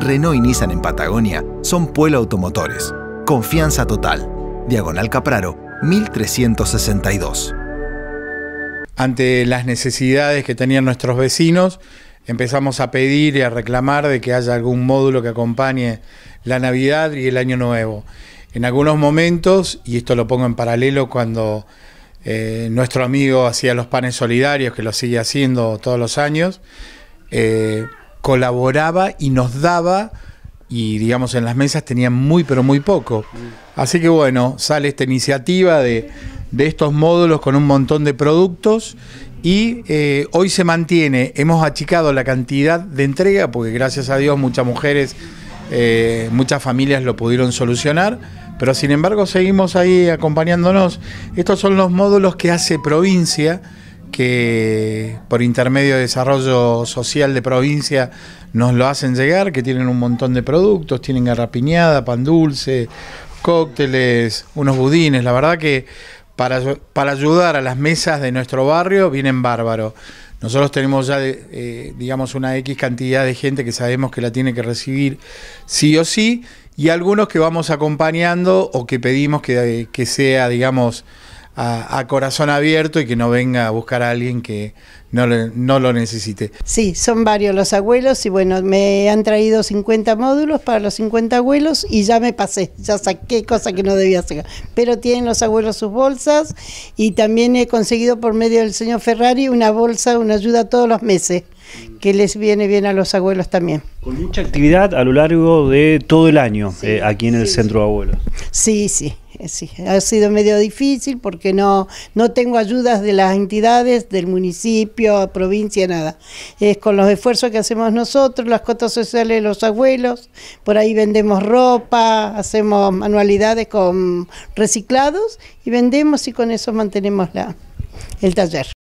Renault y Nissan en Patagonia son Pueblo Automotores. Confianza total. Diagonal Capraro, 1362. Ante las necesidades que tenían nuestros vecinos, empezamos a pedir y a reclamar de que haya algún módulo que acompañe la Navidad y el Año Nuevo. En algunos momentos, y esto lo pongo en paralelo cuando eh, nuestro amigo hacía los panes solidarios, que lo sigue haciendo todos los años, eh, colaboraba y nos daba y digamos en las mesas tenían muy pero muy poco. Así que bueno, sale esta iniciativa de, estos módulos con un montón de productos y eh, hoy se mantiene, hemos achicado la cantidad de entrega porque gracias a Dios muchas mujeres, eh, muchas familias lo pudieron solucionar, pero sin embargo seguimos ahí acompañándonos. Estos son los módulos que hace provincia que por intermedio de desarrollo social de provincia nos lo hacen llegar, que tienen un montón de productos, tienen garrapiñada, pan dulce, cócteles, unos budines, la verdad que para, para ayudar a las mesas de nuestro barrio vienen bárbaro. Nosotros tenemos ya, eh, digamos, una X cantidad de gente que sabemos que la tiene que recibir sí o sí, y algunos que vamos acompañando o que pedimos que, que sea, digamos, a, corazón abierto y que no venga a buscar a alguien que no, lo necesite. Sí, son varios los abuelos y bueno, me han traído 50 módulos para los 50 abuelos y ya me pasé, ya saqué cosas que no debía sacar. Pero tienen los abuelos sus bolsas y también he conseguido por medio del señor Ferrari una bolsa, una ayuda todos los meses que les viene bien a los abuelos también. Con mucha actividad a lo largo de todo el año eh, aquí en el Centro de Abuelos. Sí, sí. Eh, sí, ha sido medio difícil porque no, no tengo ayudas de las entidades, del municipio, provincia, nada. Es con los esfuerzos que hacemos nosotros, las cotas sociales de los abuelos, por ahí vendemos ropa, hacemos manualidades con reciclados y vendemos y con eso mantenemos la, el taller.